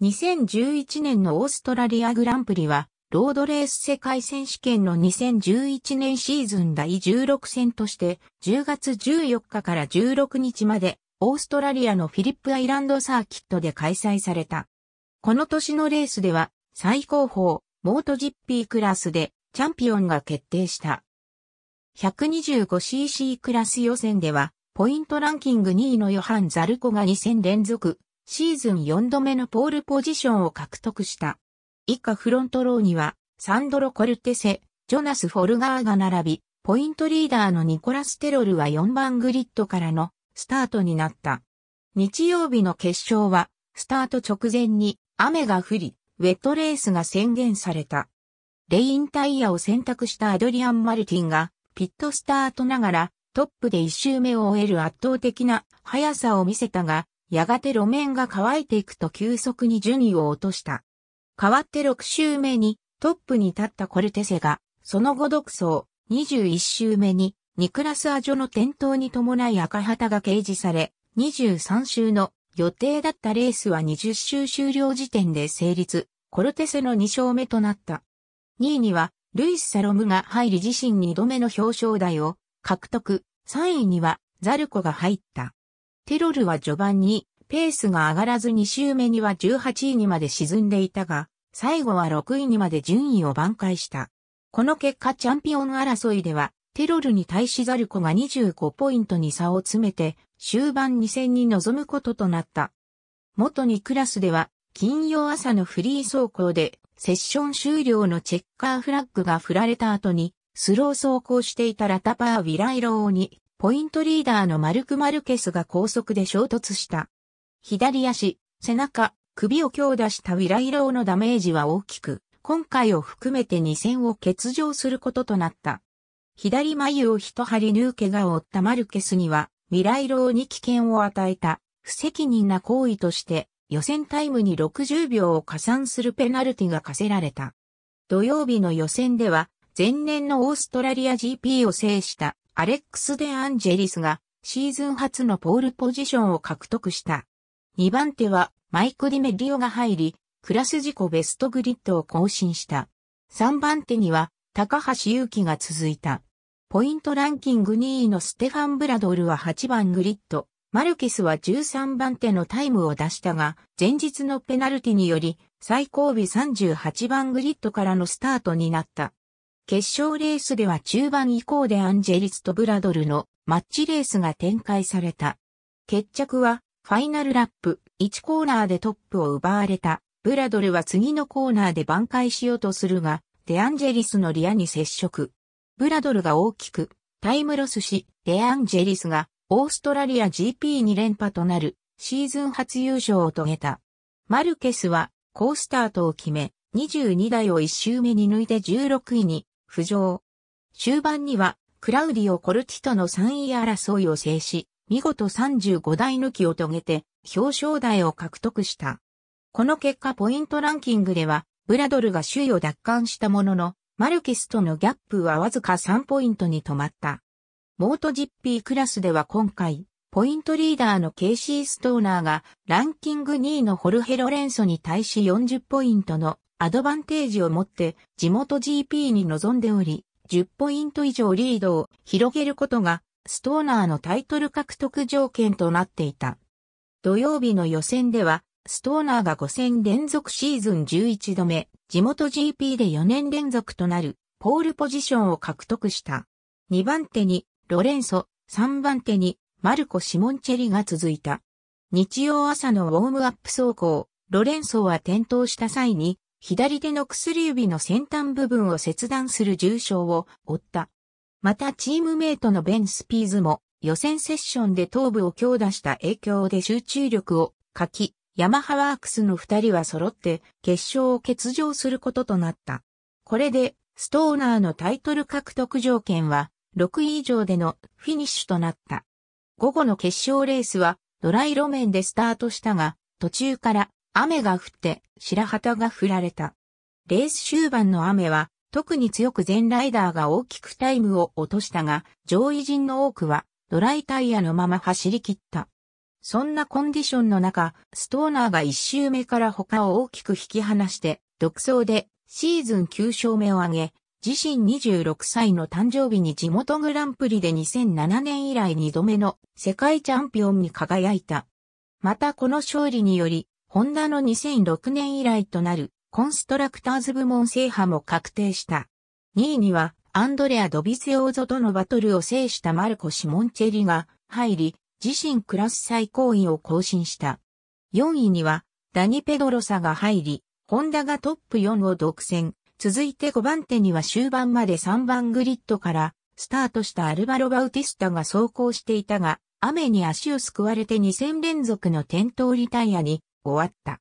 2011年のオーストラリアグランプリは、ロードレース世界選手権の2011年シーズン第16戦として、10月14日から16日まで、オーストラリアのフィリップアイランドサーキットで開催された。この年のレースでは、最高峰、モートジッピークラスで、チャンピオンが決定した。125cc クラス予選では、ポイントランキング2位のヨハン・ザルコが2戦連続、シーズン4度目のポールポジションを獲得した。以下フロントローには、サンドロ・コルテセ、ジョナス・フォルガーが並び、ポイントリーダーのニコラス・テロルは4番グリッドからのスタートになった。日曜日の決勝は、スタート直前に雨が降り、ウェットレースが宣言された。レインタイヤを選択したアドリアン・マルティンが、ピットスタートながら、トップで1周目を終える圧倒的な速さを見せたが、やがて路面が乾いていくと急速に順位を落とした。変わって6周目にトップに立ったコルテセが、その後独走、21周目にニクラス・アジョの転倒に伴い赤旗が掲示され、23周の予定だったレースは20周終了時点で成立、コルテセの2勝目となった。2位には、ルイス・サロムが入り自身2度目の表彰台を獲得、3位にはザルコが入った。テロルは序盤にペースが上がらず2周目には18位にまで沈んでいたが、最後は6位にまで順位を挽回した。この結果チャンピオン争いでは、テロルに対しザルコが25ポイントに差を詰めて、終盤2戦に臨むこととなった。元2クラスでは、金曜朝のフリー走行で、セッション終了のチェッカーフラッグが振られた後に、スロー走行していたラタパー・ウィライローにポイントリーダーのマルク・マルケスが高速で衝突した。左足、背中、首を強打したウィライローのダメージは大きく、今回を含めて2戦を欠場することとなった。左眉を一針縫う怪我を負ったマルケスには、未ライローに危険を与えた、不責任な行為として、予選タイムに60秒を加算するペナルティが課せられた。土曜日の予選では、前年のオーストラリア GP を制したアレックス・デ・アンジェリスがシーズン初のポールポジションを獲得した。2番手はマイク・ディメディオが入り、クラス自己ベストグリッドを更新した。3番手には高橋祐希が続いた。ポイントランキング2位のステファン・ブラドルは8番グリッド、マルケスは13番手のタイムを出したが、前日のペナルティにより最後尾38番グリッドからのスタートになった。決勝レースでは中盤以降でアンジェリスとブラドルのマッチレースが展開された。決着はファイナルラップ1コーナーでトップを奪われた。ブラドルは次のコーナーで挽回しようとするが、デアンジェリスのリアに接触。ブラドルが大きくタイムロスし、デアンジェリスがオーストラリア GP2 連覇となるシーズン初優勝を遂げた。マルケスはースタートを決め、22台を1周目に抜いて16位に浮上。終盤には、クラウディオ・コルティとの3位争いを制し、見事35台抜きを遂げて、表彰台を獲得した。この結果ポイントランキングでは、ブラドルが首位を奪還したものの、マルケスとのギャップはわずか3ポイントに止まった。モートジッピークラスでは今回、ポイントリーダーのケイシー・ストーナーがランキング2位のホルヘロレンソに対し40ポイントのアドバンテージを持って地元 GP に臨んでおり、10ポイント以上リードを広げることがストーナーのタイトル獲得条件となっていた。土曜日の予選では、ストーナーが5戦連続シーズン11度目、地元 GP で4年連続となるポールポジションを獲得した。2番手にロレンソ、3番手にマルコ・シモンチェリが続いた。日曜朝のウォームアップ走行、ロレンソは転倒した際に左手の薬指の先端部分を切断する重傷を負った。またチームメイトのベン・スピーズも予選セッションで頭部を強打した影響で集中力を欠き、ヤマハワークスの二人は揃って決勝を欠場することとなった。これでストーナーのタイトル獲得条件は6位以上でのフィニッシュとなった。午後の決勝レースはドライ路面でスタートしたが、途中から雨が降って白旗が振られた。レース終盤の雨は特に強く全ライダーが大きくタイムを落としたが、上位陣の多くはドライタイヤのまま走り切った。そんなコンディションの中、ストーナーが一周目から他を大きく引き離して、独走でシーズン9勝目を挙げ、自身26歳の誕生日に地元グランプリで2007年以来2度目の世界チャンピオンに輝いた。またこの勝利により、ホンダの2006年以来となるコンストラクターズ部門制覇も確定した。2位にはアンドレア・ドビセオーゾとのバトルを制したマルコ・シモンチェリが入り、自身クラス最高位を更新した。4位にはダニ・ペドロサが入り、ホンダがトップ4を独占。続いて5番手には終盤まで3番グリッドからスタートしたアルバロ・バウティスタが走行していたが、雨に足をすくわれて2戦連続の転倒リタイアに終わった。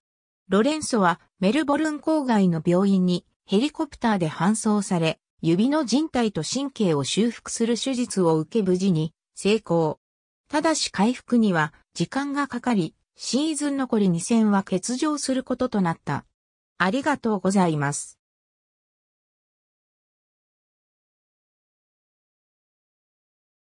ロレンソはメルボルン郊外の病院にヘリコプターで搬送され、指の靭帯と神経を修復する手術を受け無事に成功。ただし回復には時間がかかり、シーズン残り2戦は欠場することとなった。ありがとうございます。